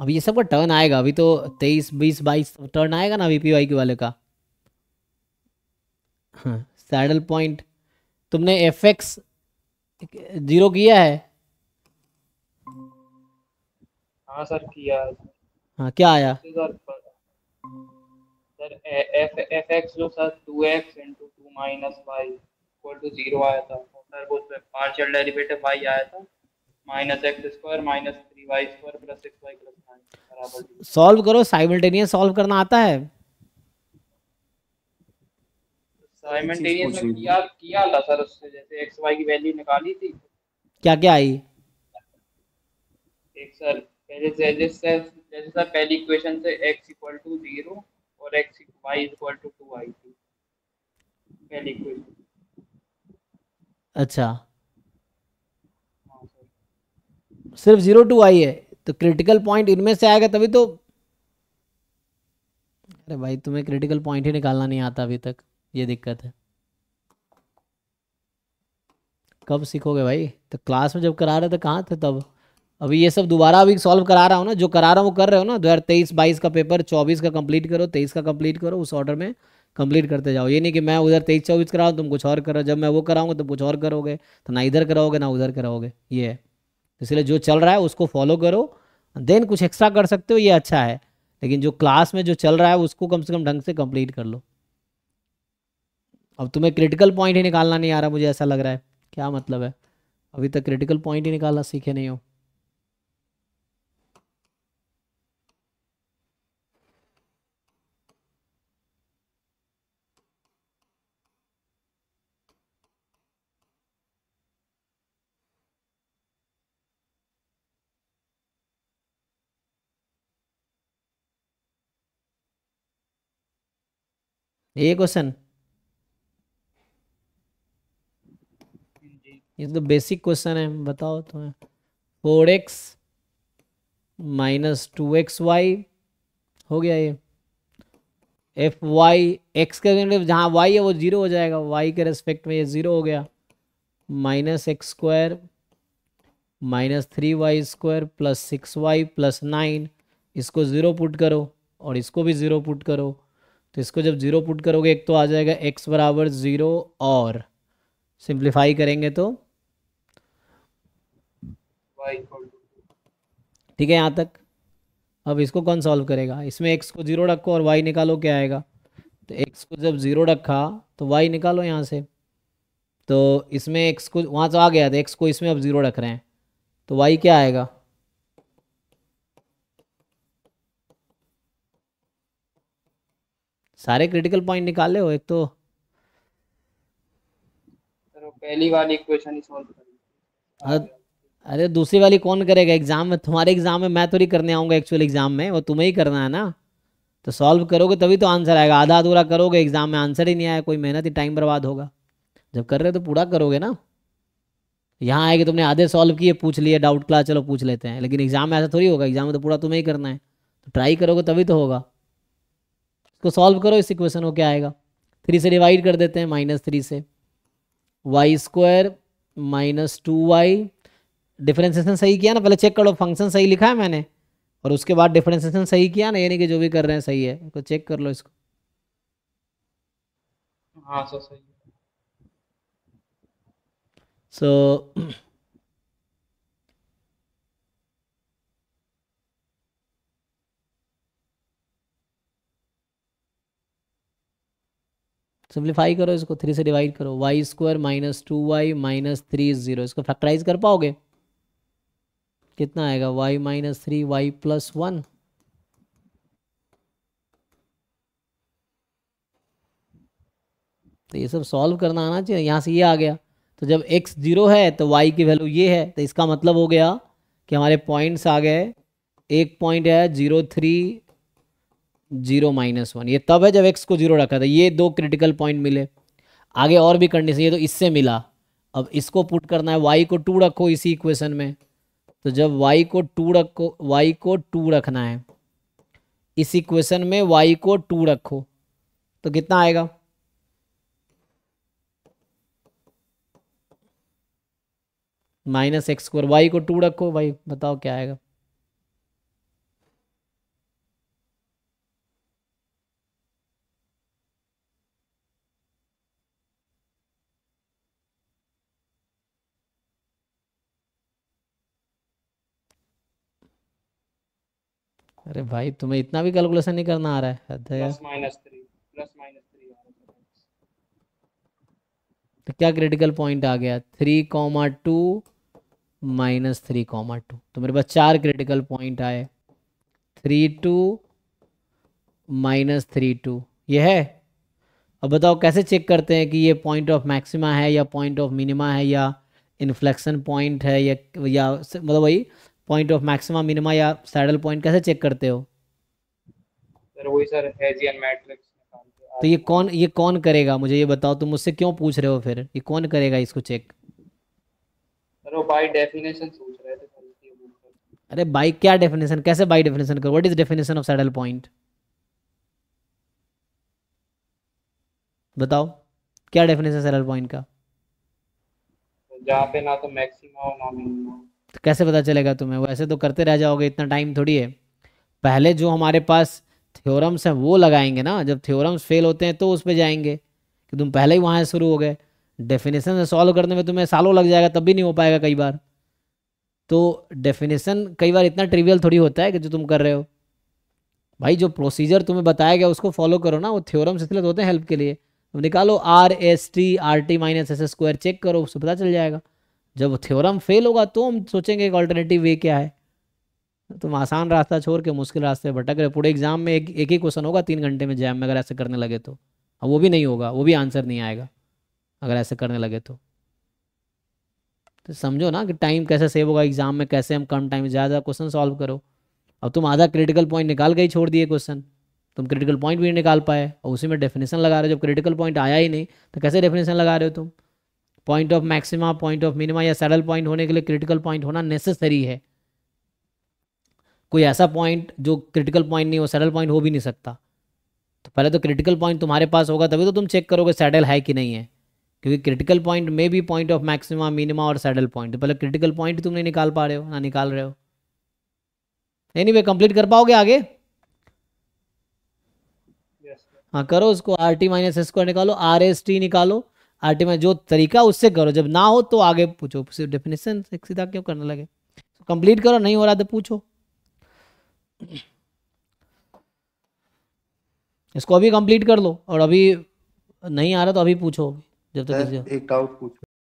अभी ये सब का टर्न आएगा अभी तो तेईस बीस बाईस टर्न आएगा ना अभी पी वाले का सैडल हाँ, पॉइंट तुमने एफ एक्स जीरो किया है हाँ सर किया हाँ क्या आया सर एफ एफ एक्स जो sir two X into two minus Y equal to zero आया था सर वो पार्शियल डेरिवेटिव वाई आया था minus X square minus three Y square plus six Y plus solve करो साइमल्टेनियस सॉल्व करना आता है साइमल्टेनियस किया किया था सर उससे जैसे एक्स वाई की वैल्यू निकाली थी क्या क्या आई एक सर पहले से जैसे जैसे सर पहली इक्वेशन से x इक्वल टू जीरो और x y equal to two आई थी पहली इक्वेशन अच्छा सिर्फ जीरो टू आई है तो क्रिटिकल पॉइंट इनमें से आएगा तभी तो अरे भाई तुम्हें क्रिटिकल पॉइंट ही निकालना नहीं आता अभी तक ये दिक्कत है कब सीखोगे भाई तो क्लास में जब करा रहे थे कहाँ थे तब अभी ये सब दोबारा अभी सॉल्व करा रहा हूँ ना जो करा रहा हूँ वो कर रहे हो ना दो हज़ार तेईस बाईस का पेपर चौबीस का कंप्लीट करो तेईस का कंप्लीट करो उस ऑर्डर में कंप्लीट करते जाओ ये नहीं कि मैं उधर तेईस चौबीस कराऊँ तुम कुछ और करो जब मैं वो कराऊंगा तुम तो कुछ और करोगे तो ना इधर कराओगे ना उधर कराओगे ये है इसलिए जो चल रहा है उसको फॉलो करो देन कुछ एक्स्ट्रा कर सकते हो ये अच्छा है लेकिन जो क्लास में जो चल रहा है उसको कम से कम ढंग से कंप्लीट कर लो अब तुम्हें क्रिटिकल पॉइंट ही निकालना नहीं आ रहा मुझे ऐसा लग रहा है क्या मतलब है अभी तक क्रिटिकल पॉइंट ही निकालना सीखे नहीं हो ए क्वेश्चन ये तो बेसिक क्वेश्चन है बताओ तो four X minus two X Y हो गया ये एफ वाई एक्स का जहाँ वाई है वो जीरो हो जाएगा वाई के रेस्पेक्ट में ये जीरो हो गया minus X square minus three Y square plus six Y plus nine इसको ज़ीरो पुट करो और इसको भी ज़ीरो पुट करो तो इसको जब ज़ीरो पुट करोगे एक तो आ जाएगा एक्स बराबर ज़ीरो और सिंप्लीफाई करेंगे तो ठीक है यहाँ तक अब इसको कौन सॉल्व करेगा इसमें एक्स को ज़ीरो रखो और वाई निकालो क्या आएगा तो एक्स को जब ज़ीरो रखा तो वाई निकालो यहाँ से तो इसमें एक्स को वहाँ तो आ गया था एक्स को इसमें अब ज़ीरो रख रहे हैं तो वाई क्या आएगा सारे क्रिटिकल पॉइंट निकाले हो एक तो पहली वाली इक्वेशन ही सॉल्व करी अरे दूसरी वाली कौन करेगा एग्जाम में तुम्हारे एग्जाम में मैं थोड़ी करने आऊँगा एक्चुअल एग्जाम में वो तुम्हें ही करना है ना तो सॉल्व करोगे तभी तो आंसर आएगा आधा अधूरा करोगे एग्जाम में आंसर ही नहीं आया कोई मेहनत ही टाइम बर्बाद होगा जब कर रहे हो तो पूरा करोगे ना यहाँ आएगा तुमने आधे सॉल्व किए पूछ लिए डाउट क्लास चलो पूछ लेते हैं लेकिन एग्जाम में ऐसा थोड़ी होगा एग्जाम में तो पूरा तुम्हें ही करना है तो ट्राई करोगे तभी तो होगा इसको सॉल्व करो इस इक्वेशन को क्या आएगा थ्री से डिवाइड कर देते हैं माइनस थ्री से Y square minus two Y differentiation सही किया ना पहले चेक करो फंक्शन सही लिखा है मैंने और उसके बाद डिफ्रेंसिएशन सही किया ना यानी कि जो भी कर रहे हैं सही है इसको तो चेक कर लो इसको हाँ सर सही सो so, सिंप्लीफाई करो इसको थ्री से डिवाइड करो Y square minus two Y minus three zero इसको फैक्टराइज कर पाओगे कितना आएगा Y minus three Y plus one तो ये सब सॉल्व करना आना चाहिए यहाँ से ये आ गया तो जब x जीरो है तो y की वैल्यू ये है तो इसका मतलब हो गया कि हमारे पॉइंट्स आ गए एक पॉइंट है zero three zero minus one ये तब है जब एक्स को जीरो रखा था ये दो क्रिटिकल पॉइंट मिले आगे और भी कंडीशन ये तो इससे मिला अब इसको पुट करना है वाई को टू रखो इसी इक्वेशन में तो जब वाई को टू रखो वाई को टू रखना है इस इक्वेशन में वाई को टू रखो तो कितना आएगा माइनस एक्स स्क्वायर वाई को टू रखो भाई बताओ क्या आएगा अरे भाई तुम्हें इतना भी कैलकुलेशन नहीं करना आ रहा है प्लस माइनस थ्री तो क्या क्रिटिकल पॉइंट आ गया three comma two minus three comma two तो मेरे पास चार क्रिटिकल पॉइंट आए three two minus three two ये है अब बताओ कैसे चेक करते हैं कि ये पॉइंट ऑफ मैक्सिमा है या पॉइंट ऑफ मिनिमा है या इन्फ्लेक्शन पॉइंट है या या मतलब भाई पॉइंट ऑफ मैक्सिमा मिनिमा या सैडल पॉइंट कैसे चेक करते हो सर वही सर हेजियन मैट्रिक्स तो ये कौन ये कौन करेगा मुझे ये बताओ तुम मुझसे क्यों पूछ रहे हो फिर ये कौन करेगा इसको चेक सर वो बाय डेफिनेशन पूछ रहे थे अरे बाई क्या डेफिनेशन कैसे बाई डेफिनेशन करो what is definition of saddle point बताओ क्या डेफिनेशन सैडल पॉइंट का जहाँ पे ना तो मैक्सिमा हो ना मिनिमा तो कैसे पता चलेगा तुम्हें वैसे तो करते रह जाओगे इतना टाइम थोड़ी है पहले जो हमारे पास थ्योरम्स हैं वो लगाएंगे ना जब थ्योरम्स फेल होते हैं तो उस पर जाएंगे कि तुम पहले ही वहाँ शुरू हो गए डेफिनेशन से सॉल्व करने में तुम्हें सालों लग जाएगा तब भी नहीं हो पाएगा कई बार तो डेफिनेशन कई बार इतना ट्रिवियल थोड़ी होता है कि जो तुम कर रहे हो भाई जो प्रोसीजर तुम्हें बताया गया उसको फॉलो करो ना वो थ्योरम्स इसलिए तो होते हैं हेल्प के लिए तुम निकालो R S T R T minus S square check करो उससे पता चल जाएगा जब थ्योरम फेल होगा तो हम सोचेंगे एक ऑल्टरनेटिव वे क्या है तुम आसान रास्ता छोड़ के मुश्किल रास्ते भटक रहे पूरे एग्जाम में एक एक ही क्वेश्चन होगा तीन घंटे में जैम में अगर ऐसे करने लगे तो अब वो भी नहीं होगा वो भी आंसर नहीं आएगा अगर ऐसे करने लगे तो तो समझो ना कि टाइम कैसे सेव होगा एग्जाम में कैसे हम कम टाइम ज़्यादा क्वेश्चन सॉल्व करो अब तुम आधा क्रिटिकल पॉइंट निकाल के ही छोड़ दिए क्वेश्चन तुम क्रिटिकल पॉइंट भी निकाल पाए और उसी में डेफिनेशन लगा रहे हो जब क्रिटिकल पॉइंट आया ही नहीं तो कैसे डेफिनेशन लगा रहे हो तुम point of maxima point of minima या सैडल पॉइंट होने के लिए क्रिटिकल पॉइंट होना नेसेसरी है कोई ऐसा पॉइंट जो क्रिटिकल पॉइंट नहीं हो सैडल पॉइंट हो भी नहीं सकता तो पहले तो क्रिटिकल पॉइंट तुम्हारे पास होगा तभी तो तुम चेक करोगे सैडल है कि नहीं है क्योंकि क्रिटिकल पॉइंट में भी पॉइंट ऑफ मैक्सिमा मिनिमा और सैडल पॉइंट तो पहले क्रिटिकल पॉइंट तुम नहीं निकाल पा रहे हो ना निकाल रहे हो एनी वे कंप्लीट कर पाओगे आगे yes, हाँ करो उसको आर टी माइनस स्क्वायर निकालो आर एस टी निकालो आरटी में जो तरीका उससे करो जब ना हो तो आगे पूछो सिर्फ डेफिनेशन सीधा क्यों करने लगे कंप्लीट तो करो नहीं हो रहा तो पूछो इसको अभी कंप्लीट कर लो और अभी नहीं आ रहा तो अभी पूछो जब तक तो एक डाउट पूछो